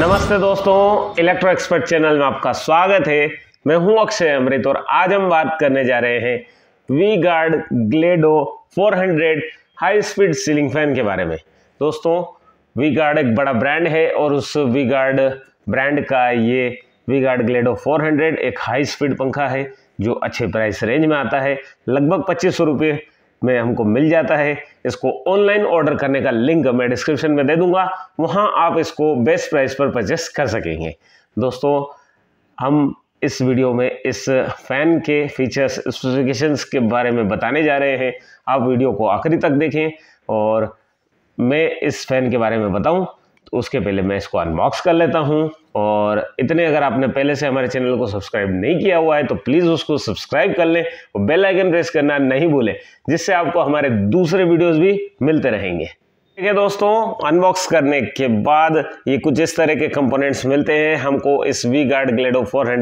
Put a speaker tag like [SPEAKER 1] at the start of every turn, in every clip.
[SPEAKER 1] नमस्ते दोस्तों electro expert channel में आपका स्वागत है मैं हूं अक्षय अमृत और आज हम बात करने जा रहे हैं V Guard Glado 400 high speed ceiling fan के बारे में दोस्तों वी गार्ड एक बड़ा ब्रांड है और उस वी गार्ड ब्रांड का ये वी गार्ड ग्लेडो 400 एक हाई स्पीड पंखा है जो अच्छे प्राइस रेंज में आता है लगभग पच्चीस सौ में हमको मिल जाता है इसको ऑनलाइन ऑर्डर करने का लिंक मैं डिस्क्रिप्शन में दे दूंगा वहाँ आप इसको बेस्ट प्राइस पर परचेस कर सकेंगे दोस्तों हम इस वीडियो में इस फ़ैन के फीचर्स स्पेसिफिकेशंस के बारे में बताने जा रहे हैं आप वीडियो को आखिरी तक देखें और मैं इस फ़ैन के बारे में बताऊं तो उसके पहले मैं इसको अनबॉक्स कर लेता हूं और इतने अगर आपने पहले से हमारे चैनल को सब्सक्राइब नहीं किया हुआ है तो प्लीज़ उसको सब्सक्राइब कर लें और बेल आइकन प्रेस करना नहीं भूलें जिससे आपको हमारे दूसरे वीडियोस भी मिलते रहेंगे ठीक है दोस्तों अनबॉक्स करने के बाद ये कुछ इस तरह के कंपोनेंट्स मिलते हैं हमको इस V Guard Glado four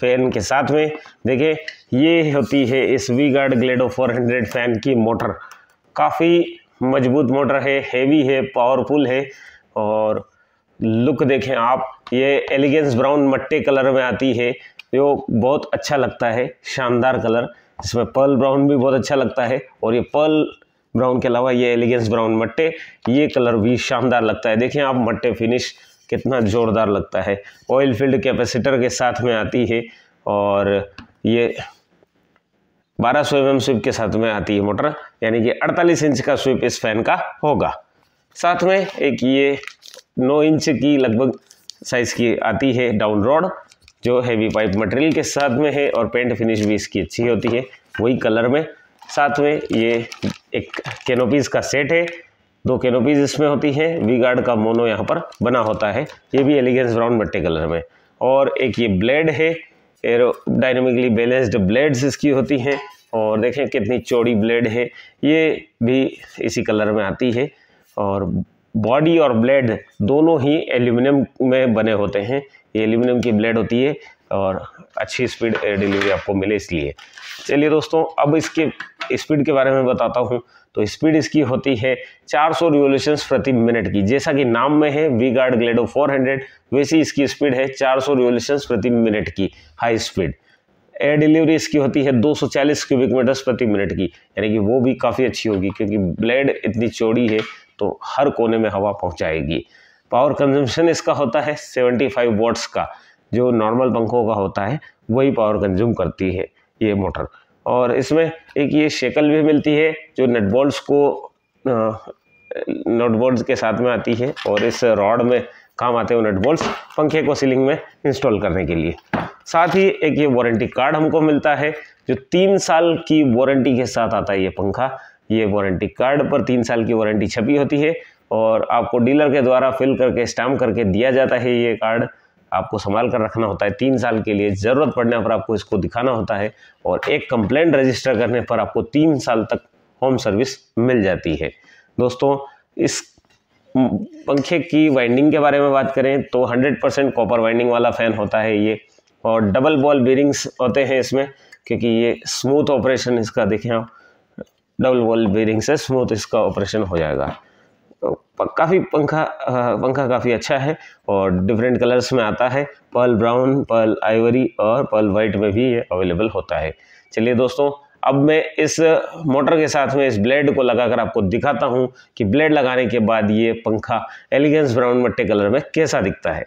[SPEAKER 1] fan के साथ में देखिए ये होती है इस V Guard Glado four fan की मोटर काफ़ी मजबूत मोटर है हेवी है पावरफुल है और लुक देखें आप ये एलिगेंस ब्राउन मट्टे कलर में आती है जो बहुत अच्छा लगता है शानदार कलर इसमें पर्ल ब्राउन भी बहुत अच्छा लगता है और ये पर्ल ब्राउन के अलावा ये एलिगेंस ब्राउन मट्टे ये कलर भी शानदार लगता है देखें आप मट्टे फिनिश कितना ज़ोरदार लगता है ऑयल फील्ड कैपेसिटर के साथ में आती है और ये 1200 सौ एम स्विप के साथ में आती है मोटर यानी कि 48 इंच का स्विप इस फैन का होगा साथ में एक ये नौ इंच की लगभग साइज़ की आती है डाउन रॉड जो हैवी पाइप मटेरियल के साथ में है और पेंट फिनिश भी इसकी अच्छी होती है वही कलर में साथ में ये एक कैनोपीज़ का सेट है दो कैनोपीज़ इसमें होती है वी गार्ड का मोनो यहाँ पर बना होता है ये भी एलिगेंस ब्राउन मट्टे कलर में और एक ये ब्लेड है एरो डायनेमिकली बैलेंस्ड ब्लेड्स इसकी होती हैं और देखें कितनी चौड़ी ब्लेड है ये भी इसी कलर में आती है और बॉडी और ब्लेड दोनों ही एल्यूमिनियम में बने होते हैं ये एल्यूमिनियम की ब्लेड होती है और अच्छी स्पीड डिलीवरी आपको मिले इसलिए चलिए दोस्तों अब इसके स्पीड के बारे में बताता हूँ तो स्पीड इसकी होती है 400 सौ रिवोल्यूशंस प्रति मिनट की जैसा कि नाम में है वी गार्ड ग्लेडो 400 वैसी इसकी स्पीड है 400 सौ रिवोल्यूशंस प्रति मिनट की हाई स्पीड एयर डिलीवरी इसकी होती है 240 क्यूबिक मीटर्स प्रति मिनट की यानी कि वो भी काफ़ी अच्छी होगी क्योंकि ब्लेड इतनी चौड़ी है तो हर कोने में हवा पहुंचाएगी पावर कंजम्पशन इसका होता है 75 वॉट्स का जो नॉर्मल पंखों का होता है वही पावर कंज्यूम करती है ये मोटर और इसमें एक ये शेकल भी मिलती है जो नटबॉल्ट्स को नटबॉल्ट्स के साथ में आती है और इस रॉड में काम आते हैं नटबॉल्ट्स पंखे को सीलिंग में इंस्टॉल करने के लिए साथ ही एक ये वारंटी कार्ड हमको मिलता है जो तीन साल की वारंटी के साथ आता है ये पंखा ये वारंटी कार्ड पर तीन साल की वारंटी छपी होती है और आपको डीलर के द्वारा फिल करके स्टाम्प करके दिया जाता है ये कार्ड आपको संभाल कर रखना होता है तीन साल के लिए ज़रूरत पड़ने पर आपको इसको दिखाना होता है और एक कंप्लेंट रजिस्टर करने पर आपको तीन साल तक होम सर्विस मिल जाती है दोस्तों इस पंखे की वाइंडिंग के बारे में बात करें तो 100 परसेंट कॉपर वाइंडिंग वाला फ़ैन होता है ये और डबल बॉल बीरिंग्स होते हैं इसमें क्योंकि ये स्मूथ ऑपरेशन इसका देखें आप डबल वॉल बेरिंग से स्मूथ इसका ऑपरेशन हो जाएगा तो काफ़ी पंखा पंखा काफ़ी अच्छा है और डिफरेंट कलर्स में आता है पर्ल ब्राउन पर्ल आइवरी और पर्ल वाइट में भी ये अवेलेबल होता है चलिए दोस्तों अब मैं इस मोटर के साथ में इस ब्लेड को लगाकर आपको दिखाता हूँ कि ब्लेड लगाने के बाद ये पंखा एलिगेंस ब्राउन मट्टे कलर में कैसा दिखता है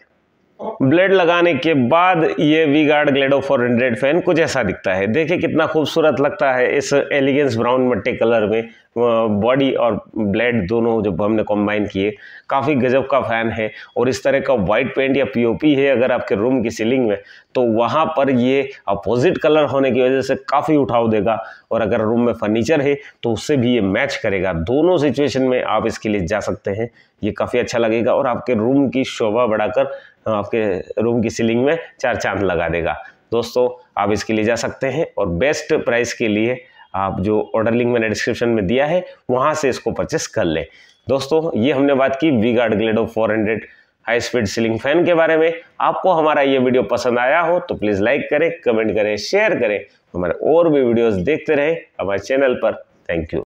[SPEAKER 1] ब्लेड लगाने के बाद ये V Guard Glado four hundred fan कुछ ऐसा दिखता है देखिए कितना खूबसूरत लगता है इस एलिगेंस ब्राउन मट्टे कलर में बॉडी और ब्लेड दोनों जब हमने कंबाइन किए काफ़ी गजब का फ़ैन है और इस तरह का वाइट पेंट या पीओपी है अगर आपके रूम की सीलिंग में तो वहाँ पर ये अपोजिट कलर होने की वजह से काफ़ी उठाव देगा और अगर रूम में फर्नीचर है तो उससे भी ये मैच करेगा दोनों सिचुएशन में आप इसके लिए जा सकते हैं ये काफ़ी अच्छा लगेगा और आपके रूम की शोभा बढ़ाकर हाँ, आपके रूम की सीलिंग में चार चांद लगा देगा दोस्तों आप इसके लिए जा सकते हैं और बेस्ट प्राइस के लिए आप जो ऑर्डर लिंक मैंने डिस्क्रिप्शन में दिया है वहाँ से इसको परचेस कर लें दोस्तों ये हमने बात की V Guard Glado four hundred high speed ceiling fan के बारे में आपको हमारा ये वीडियो पसंद आया हो तो प्लीज़ लाइक करें कमेंट करें शेयर करें हमारे और भी वीडियोज़ देखते रहें हमारे चैनल पर थैंक यू